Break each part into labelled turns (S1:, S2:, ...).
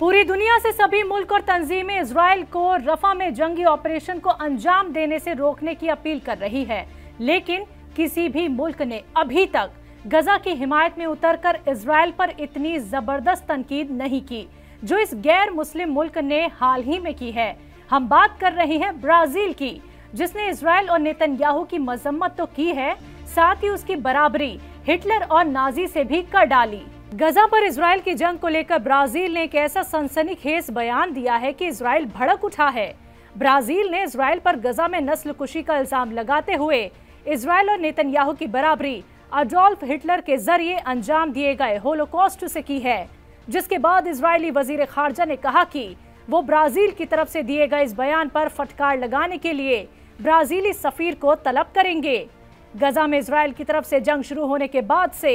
S1: पूरी
S2: दुनिया से सभी मुल्क और तंजीमें इसराइल को रफा में जंगी ऑपरेशन को अंजाम देने से रोकने की अपील कर रही है लेकिन किसी भी मुल्क ने अभी तक गजा की हिमायत में उतरकर इसराइल पर इतनी जबरदस्त तनकीद नहीं की जो इस गैर मुस्लिम मुल्क ने हाल ही में की है हम बात कर रहे हैं ब्राजील की जिसने इसराइल और नेतन्याहू की मजम्मत तो की है साथ ही उसकी बराबरी हिटलर और नाजी से भी कर डाली गजा पर इसराइल की जंग को लेकर ब्राजील ने एक ऐसा सनसनीखेज बयान दिया है कि इसराइल भड़क उठा है ब्राजील ने इसराइल पर गजा में नस्ल कुशी का इल्जाम लगाते हुए इसराइल और नेतन्याहू की बराबरी अडोल्फ हिटलर के जरिए अंजाम दिए गए होलोकॉस्ट से की है जिसके बाद इसराइली वजीर खारजा ने कहा कि वो ब्राजील की तरफ से दिए गए इस बयान पर फटकार लगाने के लिए ब्राजीली सफीर को तलब करेंगे गजा में इसराइल की तरफ से जंग शुरू होने के बाद से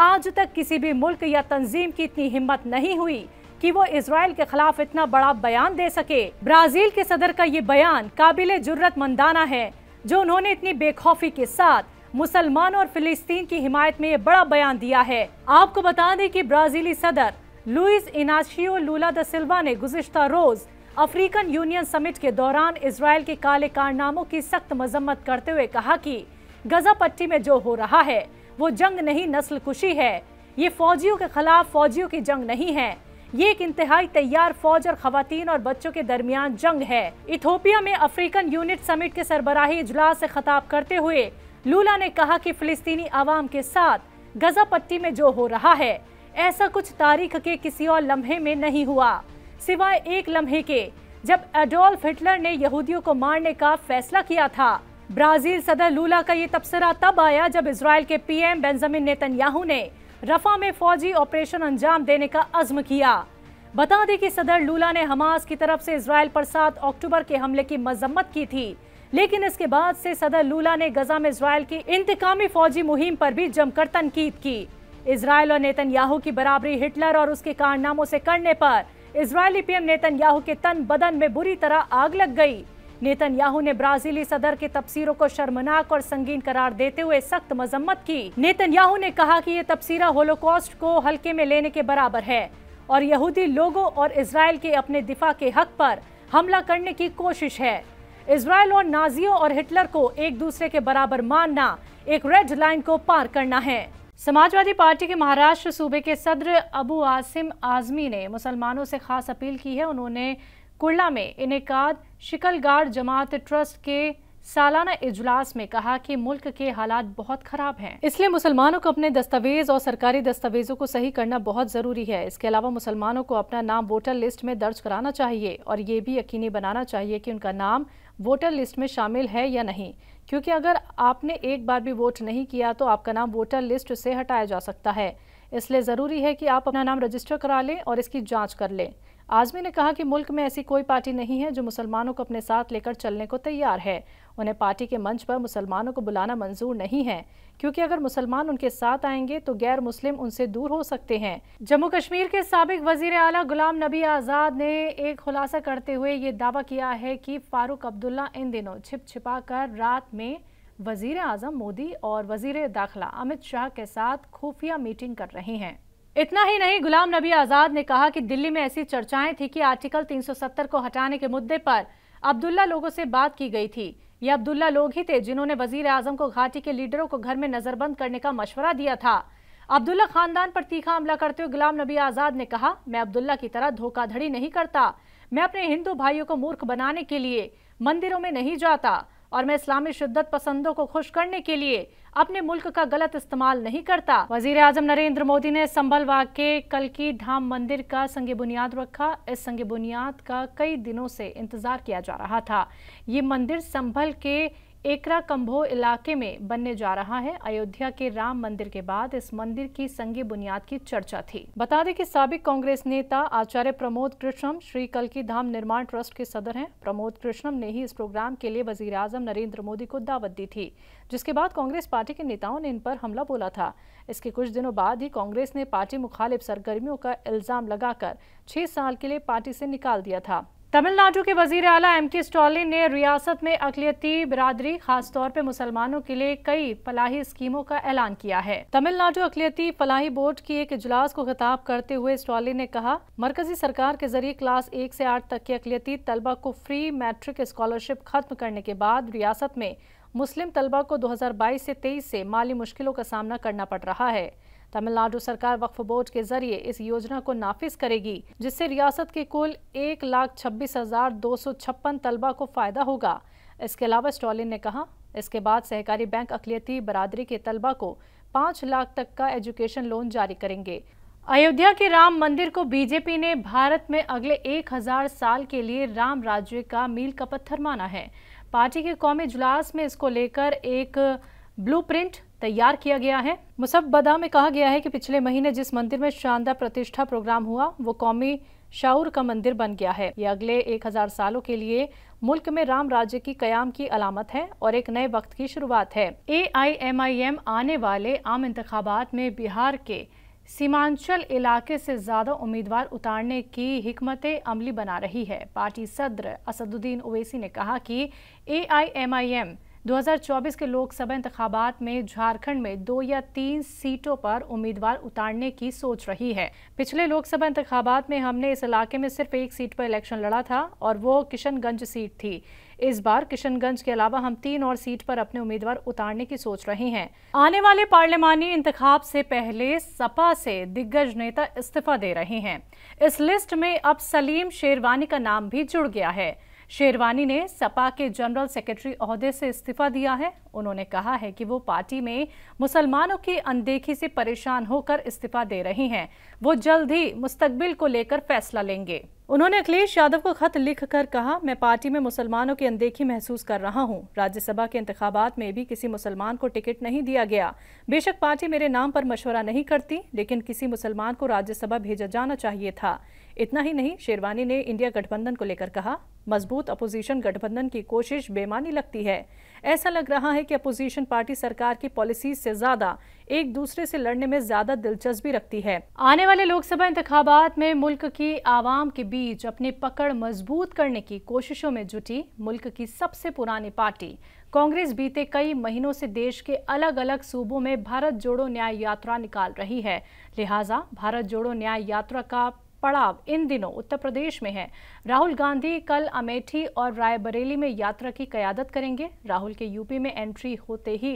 S2: आज तक किसी भी मुल्क या तंजीम की इतनी हिम्मत नहीं हुई कि वो इसराइल के खिलाफ इतना बड़ा बयान दे सके ब्राजील के सदर का ये बयान काबिल जरूरत मंदाना है जो उन्होंने इतनी बेखौफी के साथ मुसलमान और फिलिस्तीन की हिमायत में ये बड़ा बयान दिया है आपको बता दें कि ब्राजीली सदर लुइस इनाशियो लूला द सिल्वा ने गुजशत रोज अफ्रीकन यूनियन समिट के दौरान इसराइल के काले कारनामों की सख्त मजम्मत करते हुए कहा की गजा पट्टी में जो हो रहा है वो जंग नहीं नस्ल कुशी है ये फौजियों के खिलाफ फौजियों की जंग नहीं है ये एक इंतहाई तैयार फौज और खातन और बच्चों के दरमियान जंग है इथोपिया में अफ्रीकन यूनिट समिट के सरबराही इजलास से खताब करते हुए लूला ने कहा कि फिलिस्तीनी आवाम के साथ गजा पट्टी में जो हो रहा है ऐसा कुछ तारीख के किसी और लम्हे में नहीं हुआ सिवाय एक लम्हे के जब एडोल्फ हिटलर ने यहूदियों को मारने का फैसला किया था ब्राजील सदर लूला का ये तबसरा तब आया जब इसराइल के पीएम बेंजामिन नेतन्याहू ने रफा में फौजी ऑपरेशन अंजाम देने का अज़्म किया बता दें कि सदर लूला ने हमास की तरफ से इसराइल पर 7 अक्टूबर के हमले की मजम्मत की थी लेकिन इसके बाद से सदर लूला ने गजा में इसराइल की इंतकामी फौजी मुहिम पर भी जमकर तनकीद की इसराइल और नेतन्याहू की बराबरी हिटलर और उसके कारनामों से करने पर इसराइली पीएम नेतन्याहू के तन बदन में बुरी तरह आग लग गई नेतन्याहू ने ब्राजीली सदर के तफसीरों को शर्मनाक और संगीन करार देते हुए सख्त मजम्मत की नेतन्याहू ने कहा कि ये तफसीरा होलोकॉस्ट को हल्के में लेने के बराबर है और यहूदी लोगों और इसराइल के अपने दिफा के हक पर हमला करने की कोशिश है इसराइल और नाजियों और हिटलर को एक दूसरे के बराबर मानना एक रेड लाइन को पार करना है समाजवादी पार्टी के महाराष्ट्र सूबे के सदर अबू आसिम आजमी ने मुसलमानों से खास अपील की है उन्होंने कुर्ला में इनकाद शिकलगार जमात ट्रस्ट के सालाना इजलास में कहा कि मुल्क के हालात बहुत ख़राब हैं इसलिए मुसलमानों को अपने दस्तावेज और सरकारी दस्तावेजों को सही करना बहुत ज़रूरी है इसके अलावा मुसलमानों को अपना नाम वोटर लिस्ट में दर्ज कराना चाहिए और ये भी यकीनी बनाना चाहिए कि उनका नाम वोटर लिस्ट में शामिल है या नहीं क्योंकि अगर आपने एक बार भी वोट नहीं किया तो आपका नाम वोटर लिस्ट से हटाया जा सकता है इसलिए ज़रूरी है कि आप अपना नाम रजिस्टर करा लें और इसकी जाँच कर लें आजमी ने कहा कि मुल्क में ऐसी कोई पार्टी नहीं है जो मुसलमानों को अपने साथ लेकर चलने को तैयार है उन्हें पार्टी के मंच पर मुसलमानों को बुलाना मंजूर नहीं है क्योंकि अगर मुसलमान उनके साथ आएंगे तो गैर मुस्लिम उनसे दूर हो सकते हैं जम्मू कश्मीर के सबक वजीर अला गुलाम नबी आज़ाद ने एक खुलासा करते हुए ये दावा किया है कि फारूक अब्दुल्ला इन दिनों छिप छिपा कर रात में वजीर अजम मोदी और वजीर दाखिला अमित शाह के साथ खुफिया मीटिंग कर रहे हैं इतना ही नहीं गुलाम नबी आज़ाद ने कहा कि दिल्ली में ऐसी चर्चाएं थी कि आर्टिकल 370 को हटाने के मुद्दे पर अब्दुल्ला लोगों से बात की गई थी ये अब्दुल्ला लोग ही थे जिन्होंने वजीर आजम को घाटी के लीडरों को घर में नज़रबंद करने का मशवरा दिया था अब्दुल्ला खानदान पर तीखा हमला करते हुए गुलाम नबी आज़ाद ने कहा मैं अब्दुल्ला की तरह धोखाधड़ी नहीं करता मैं अपने हिंदू भाइयों को मूर्ख बनाने के लिए मंदिरों में नहीं जाता और मैं इस्लामी शिद्दत पसंदों को खुश करने के लिए अपने मुल्क का गलत इस्तेमाल नहीं करता वजीर आजम नरेंद्र मोदी ने संभल वाके की धाम मंदिर का संग बुनियाद रखा इस संग बुनियाद का कई दिनों से इंतजार किया जा रहा था ये मंदिर संभल के एकरा कंभो इलाके में बनने जा रहा है अयोध्या के राम मंदिर के बाद इस मंदिर की संगी बुनियाद की चर्चा थी बता दें कि सबक कांग्रेस नेता आचार्य प्रमोद कृष्णम श्री कलकी धाम निर्माण ट्रस्ट के सदर हैं प्रमोद कृष्णम ने ही इस प्रोग्राम के लिए वजीर आजम नरेंद्र मोदी को दावत दी थी जिसके बाद कांग्रेस पार्टी के नेताओं ने इन पर हमला बोला था इसके कुछ दिनों बाद ही कांग्रेस ने पार्टी मुखालिफ सरगर्मियों का इल्जाम लगाकर छह साल के लिए पार्टी से निकाल दिया था तमिलनाडु के वजीर अला एम के स्टालिन ने रियासत में अकलियती बिरादरी खासतौर पर मुसलमानों के लिए कई फलाही स्कीमों का ऐलान किया है तमिलनाडु अकलीती फलाही बोर्ड की एक इजलास को खिताब करते हुए स्टालिन ने कहा मरकजी सरकार के जरिए क्लास एक से आठ तक के अकलियती तलबा को फ्री मैट्रिक स्कॉलरशिप खत्म करने के बाद रियासत में मुस्लिम तलबा को दो हजार बाईस से तेईस से माली मुश्किलों का सामना करना पड़ रहा है तमिलनाडु सरकार वक्फ बोर्ड के जरिए इस योजना को नाफिज करेगी जिससे रियासत के कुल एक लाख छब्बीस हजार दो सौ छप्पन तलबा को फायदा होगा इसके अलावा स्टॉलिन ने कहा इसके बाद सहकारी बैंक अकलियती बरादरी के तलबा को पाँच लाख तक का एजुकेशन लोन जारी करेंगे अयोध्या के राम मंदिर को बीजेपी ने भारत में अगले एक हजार साल के लिए राम राज्य का मील का पत्थर माना है पार्टी के कौमी इजलास में इसको लेकर एक ब्लूप्रिंट तैयार किया गया है मुसबदा में कहा गया है कि पिछले महीने जिस मंदिर में शानदार प्रतिष्ठा प्रोग्राम हुआ वो कौमी शाऊर का मंदिर बन गया है ये अगले 1000 सालों के लिए मुल्क में राम राज्य की कयाम की अलामत है और एक नए वक्त की शुरुआत है ए आई एम आई एम आने वाले आम इंतबात में बिहार के सीमांचल इलाके से ज़्यादा उम्मीदवार उतारने की हमत अमली बना रही है पार्टी सदर असदुद्दीन ओवैसी ने कहा कि ए आई एम आई एम 2024 के लोकसभा इंतबात में झारखंड में दो या तीन सीटों पर उम्मीदवार उतारने की सोच रही है पिछले लोकसभा इंतबात में हमने इस इलाके में सिर्फ एक सीट पर इलेक्शन लड़ा था और वो किशनगंज सीट थी इस बार किशनगंज के अलावा हम तीन और सीट पर अपने उम्मीदवार उतारने की सोच रहे हैं आने वाले पार्लियामानी इंतखाब से पहले सपा से दिग्गज नेता इस्तीफा दे रहे हैं इस लिस्ट में अब सलीम शेरवानी का नाम भी जुड़ गया है शेरवानी ने सपा के जनरल सेक्रेटरी अहदे से इस्तीफा दिया है उन्होंने कहा है कि वो पार्टी में मुसलमानों की अनदेखी से परेशान होकर इस्तीफा दे रही हैं वो जल्द ही मुस्तबिल को लेकर फैसला लेंगे उन्होंने अखिलेश यादव को खत लिख कर कहा मैं पार्टी में मुसलमानों की अनदेखी महसूस कर रहा हूं। राज्यसभा के इंतबात में भी किसी मुसलमान को टिकट नहीं दिया गया बेशक पार्टी मेरे नाम पर मशवरा नहीं करती लेकिन किसी मुसलमान को राज्यसभा भेजा जाना चाहिए था इतना ही नहीं शेरवानी ने इंडिया गठबंधन को लेकर कहा मजबूत अपोजिशन गठबंधन की कोशिश बेमानी लगती है ऐसा लग रहा है कि अपोजिशन पार्टी सरकार की पॉलिसीज से ज्यादा एक दूसरे से लड़ने में ज्यादा दिलचस्पी रखती है आने वाले लोकसभा इंतबात में मुल्क की आवाम के बीच अपनी पकड़ मजबूत करने की कोशिशों में जुटी मुल्क की सबसे पुरानी पार्टी कांग्रेस बीते कई महीनों से देश के अलग अलग सूबों में भारत जोड़ो न्याय यात्रा निकाल रही है लिहाजा भारत जोड़ो न्याय यात्रा का पड़ाव इन दिनों उत्तर प्रदेश में है राहुल गांधी कल अमेठी और रायबरेली में यात्रा की कयादत करेंगे राहुल के यूपी में एंट्री होते ही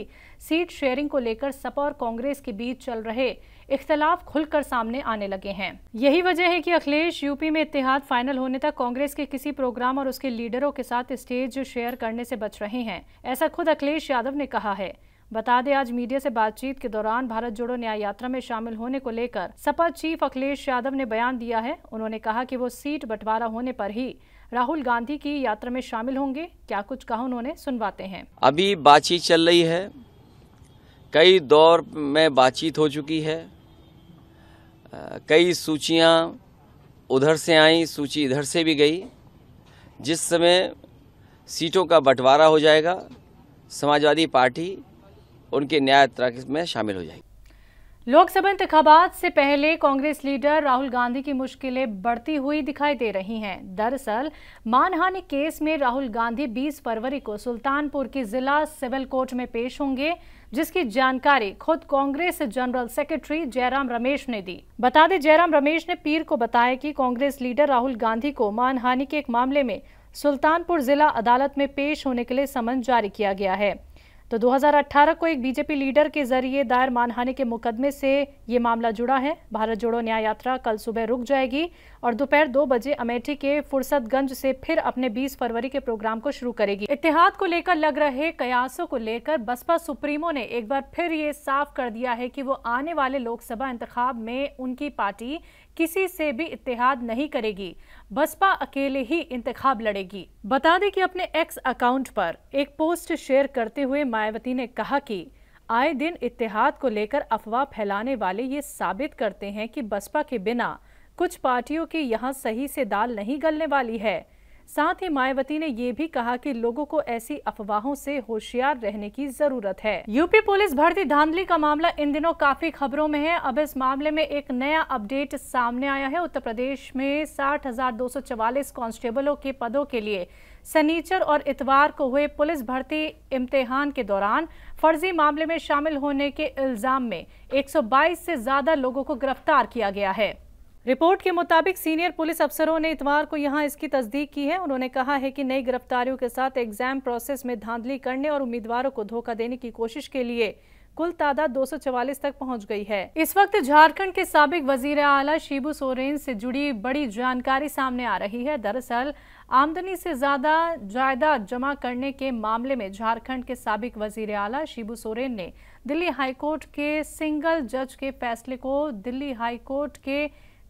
S2: सीट शेयरिंग को लेकर सपा और कांग्रेस के बीच चल रहे इख्तलाफ खुलकर सामने आने लगे हैं यही वजह है कि अखिलेश यूपी में इतिहाद फाइनल होने तक कांग्रेस के किसी प्रोग्राम और उसके लीडरों के साथ स्टेज शेयर करने से बच रहे हैं ऐसा खुद अखिलेश यादव ने कहा है बता दें आज मीडिया से बातचीत के दौरान भारत जोड़ो न्याय यात्रा में शामिल होने को लेकर सपा चीफ अखिलेश यादव ने बयान दिया है उन्होंने कहा कि वो सीट बंटवारा होने पर ही राहुल गांधी की यात्रा में शामिल होंगे क्या कुछ कहा उन्होंने सुनवाते हैं अभी बातचीत चल रही है कई दौर में बातचीत हो चुकी है कई सूचियां उधर से आई सूची इधर से भी गई जिस समय सीटों का बंटवारा हो जाएगा समाजवादी पार्टी उनकी न्याय यात्रा में शामिल हो जाएगी लोकसभा इंतबात से पहले कांग्रेस लीडर राहुल गांधी की मुश्किलें बढ़ती हुई दिखाई दे रही हैं दरअसल मानहानि केस में राहुल गांधी 20 फरवरी को सुल्तानपुर की जिला सिविल कोर्ट में पेश होंगे जिसकी जानकारी खुद कांग्रेस जनरल सेक्रेटरी जयराम रमेश ने दी बता दें जयराम रमेश ने पीर को बताया कि कांग्रेस लीडर राहुल गांधी को मानहानि के एक मामले में सुल्तानपुर जिला अदालत में पेश होने के लिए समन जारी किया गया है तो 2018 को एक बीजेपी लीडर के जरिए दायर मानहानि के मुकदमे से ये मामला जुड़ा है भारत जोड़ो न्याय यात्रा कल सुबह रुक जाएगी और दोपहर दो बजे अमेठी के फुर्सतगंज से फिर अपने 20 फरवरी के प्रोग्राम को शुरू करेगी इतिहाद को लेकर लग रहे कयासों को लेकर बसपा सुप्रीमो ने एक बार फिर ये साफ कर दिया है कि वो आने वाले लोकसभा इंतखाब में उनकी पार्टी किसी से भी इतिहाद नहीं करेगी बसपा अकेले ही इंतखाब लड़ेगी बता दें कि अपने एक्स अकाउंट पर एक पोस्ट शेयर करते हुए मायावती ने कहा कि आए दिन इतिहाद को लेकर अफवाह फैलाने वाले ये साबित करते हैं कि बसपा के बिना कुछ पार्टियों की यहाँ सही से दाल नहीं गलने वाली है साथ ही मायावती ने ये भी कहा कि लोगों को ऐसी अफवाहों से होशियार रहने की जरूरत है यूपी पुलिस भर्ती धांधली का मामला इन दिनों काफी खबरों में है अब इस मामले में एक नया अपडेट सामने आया है उत्तर प्रदेश में साठ कांस्टेबलों के पदों के लिए सनीचर और इतवार को हुए पुलिस भर्ती इम्तिहान के दौरान फर्जी मामले में शामिल होने के इल्जाम में 122 से ज्यादा लोगों को गिरफ्तार किया गया है रिपोर्ट के मुताबिक सीनियर पुलिस अफसरों ने इतवार को यहां इसकी तस्दीक की है उन्होंने कहा है कि नई गिरफ्तारियों के साथ एग्जाम प्रोसेस में धांधली करने और उम्मीदवारों को धोखा देने की कोशिश के लिए कुल तादाद 244 तक पहुंच गई है इस वक्त झारखंड के सबक वजीर आला शिबू सोरेन से जुड़ी बड़ी जानकारी सामने आ रही है दरअसल आमदनी से ज्यादा जायदाद जमा करने के मामले में झारखंड के सबक वजीर आला शिबू सोरेन ने दिल्ली हाईकोर्ट के सिंगल जज के फैसले को दिल्ली हाईकोर्ट के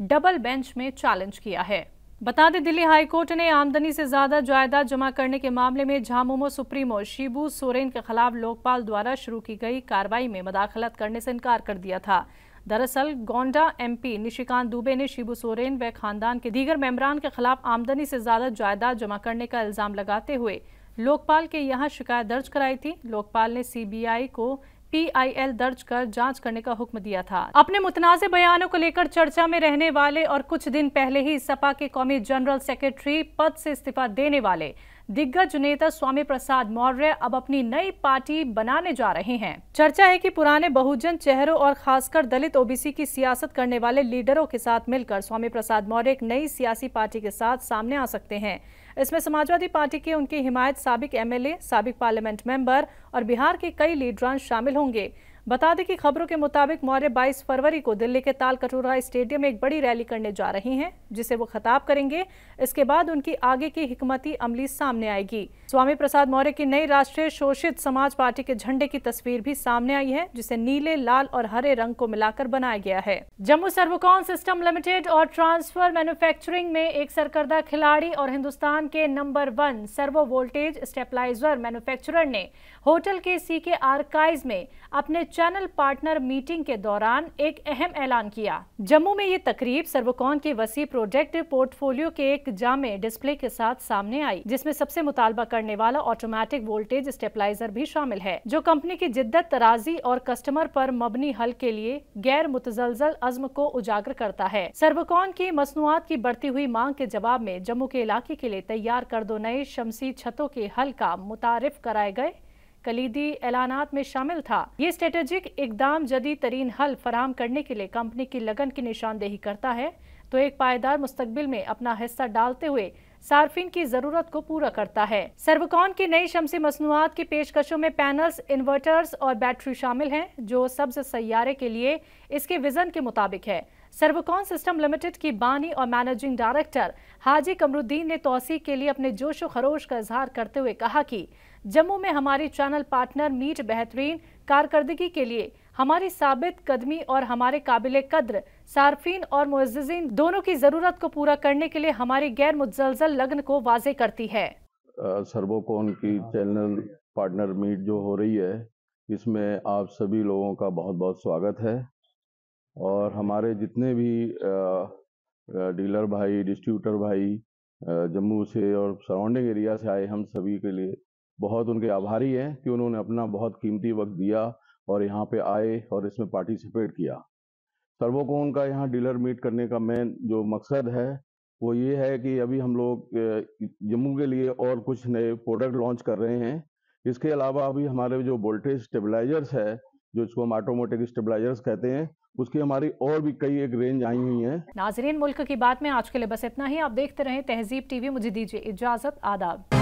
S2: डबल बेंच में चैलेंज किया है बता दें दिल्ली हाईकोर्ट ने आमदनी से ज्यादा जायदाद जमा करने के मामले में झामुमो सुप्रीमो शिबू सोरेन के खिलाफ लोकपाल द्वारा शुरू की गई कार्रवाई में मदाखलत करने से इनकार कर दिया था दरअसल गोंडा एमपी निशिकांत दुबे ने शिबू सोरेन व खानदान के दीगर मेम्बरान के खिलाफ आमदनी से ज्यादा जायदाद जमा करने का इल्जाम लगाते हुए लोकपाल के यहाँ शिकायत दर्ज कराई थी लोकपाल ने सीबीआई को पीआईएल दर्ज कर जांच करने का हुक्म दिया था अपने मुतनाज़ बयानों को लेकर चर्चा में रहने वाले और कुछ दिन पहले ही सपा के कौमी जनरल सेक्रेटरी पद से इस्तीफा देने वाले दिग्गज नेता स्वामी प्रसाद मौर्य अब अपनी नई पार्टी बनाने जा रहे हैं चर्चा है कि पुराने बहुजन चेहरों और खासकर दलित ओबीसी की सियासत करने वाले लीडरों के साथ मिलकर स्वामी प्रसाद मौर्य एक नई सियासी पार्टी के साथ सामने आ सकते हैं इसमें समाजवादी पार्टी के उनकी हिमायत सबक एमएलए सबक पार्लियामेंट मेंबर और बिहार के कई लीडरान शामिल होंगे बता दें कि खबरों के मुताबिक मौर्य 22 फरवरी को दिल्ली के ताल कटोरा स्टेडियम में एक बड़ी रैली करने जा रही हैं जिसे वो खताब करेंगे इसके बाद उनकी आगे की हिकमती अमली सामने आएगी स्वामी प्रसाद मौर्य की नई राष्ट्रीय शोषित समाज पार्टी के झंडे की तस्वीर भी सामने आई है जिसे नीले लाल और हरे रंग को मिलाकर बनाया गया है जम्मू सर्वकॉन सिस्टम लिमिटेड और ट्रांसफर मैन्युफैक्चरिंग में एक सरकर्दा खिलाड़ी और हिंदुस्तान के number one servo voltage stabilizer manufacturer ने होटल के सी के आरकाइज में अपने चैनल पार्टनर मीटिंग के दौरान एक अहम ऐलान किया जम्मू में ये तकरीब सर्वकॉन के वसी प्रोजेक्ट पोर्टफोलियो के एक जामे डिस्प्ले के साथ सामने आई जिसमें सबसे मुतालबा करने वाला ऑटोमेटिक वोल्टेज स्टेपलाइजर भी शामिल है जो कंपनी की जिद्दत तराजी और कस्टमर पर मबनी हल के लिए गैर मुतजलजल अजम को उजागर करता है सर्वकॉन की मसनूआत की बढ़ती हुई मांग के जवाब में जम्मू के इलाके के लिए तैयार कर दो नए शमसी छतों के हल का मुतारफ कराए गए कलीदी ऐलाना में शामिल था ये स्ट्रेटेजिक इकदाम जदी तरीन हल फराम करने के लिए कंपनी की लगन की निशानदेही करता है तो एक पायदार मुस्तबिल में अपना हिस्सा डालते हुए सार्फिन की जरूरत को पूरा करता है सर्वकॉन की नई शमसी मसनूआत की पेशकशों में पैनल्स इन्वर्टर्स और बैटरी शामिल हैं जो सब्ज सैारे के लिए इसके विजन के मुताबिक है सर्वकॉन सिस्टम लिमिटेड की बानी और मैनेजिंग डायरेक्टर हाजी कमरुद्दीन ने तोसी के लिए अपने जोश खरोश का इजहार करते हुए कहा की जम्मू में हमारे चैनल पार्टनर मीट बेहतरीन कारकर्दगी के लिए हमारी साबित कदमी और हमारे काबिल कद्र सार्फिन और मुजिन दोनों की ज़रूरत को पूरा करने के लिए हमारी गैर मुजलजल लग्न को वाजे करती है सर्वोकोन की चैनल पार्टनर मीट जो हो रही है इसमें आप सभी लोगों का बहुत बहुत स्वागत है और हमारे जितने भी डीलर भाई डिस्ट्रीब्यूटर भाई जम्मू से और सराउंडिंग एरिया से आए हम सभी के लिए बहुत उनके आभारी हैं कि उन्होंने अपना बहुत कीमती वक्त दिया और यहाँ पे आए और इसमें पार्टिसिपेट किया को उनका यहाँ डीलर मीट करने का मेन जो मकसद है वो ये है कि अभी हम लोग जम्मू के लिए और कुछ नए प्रोडक्ट लॉन्च कर रहे हैं इसके अलावा अभी हमारे जो वोल्टेज स्टेबलाइजर्स है जो इसको हम ऑटोमेटिक स्टेबलाइजर्स कहते हैं उसकी हमारी और भी कई एक रेंज आई हुई है नाजरीन मुल्क की बात में आज के लिए बस इतना ही आप देखते रहे तहजीब टीवी मुझे दीजिए इजाजत आदाब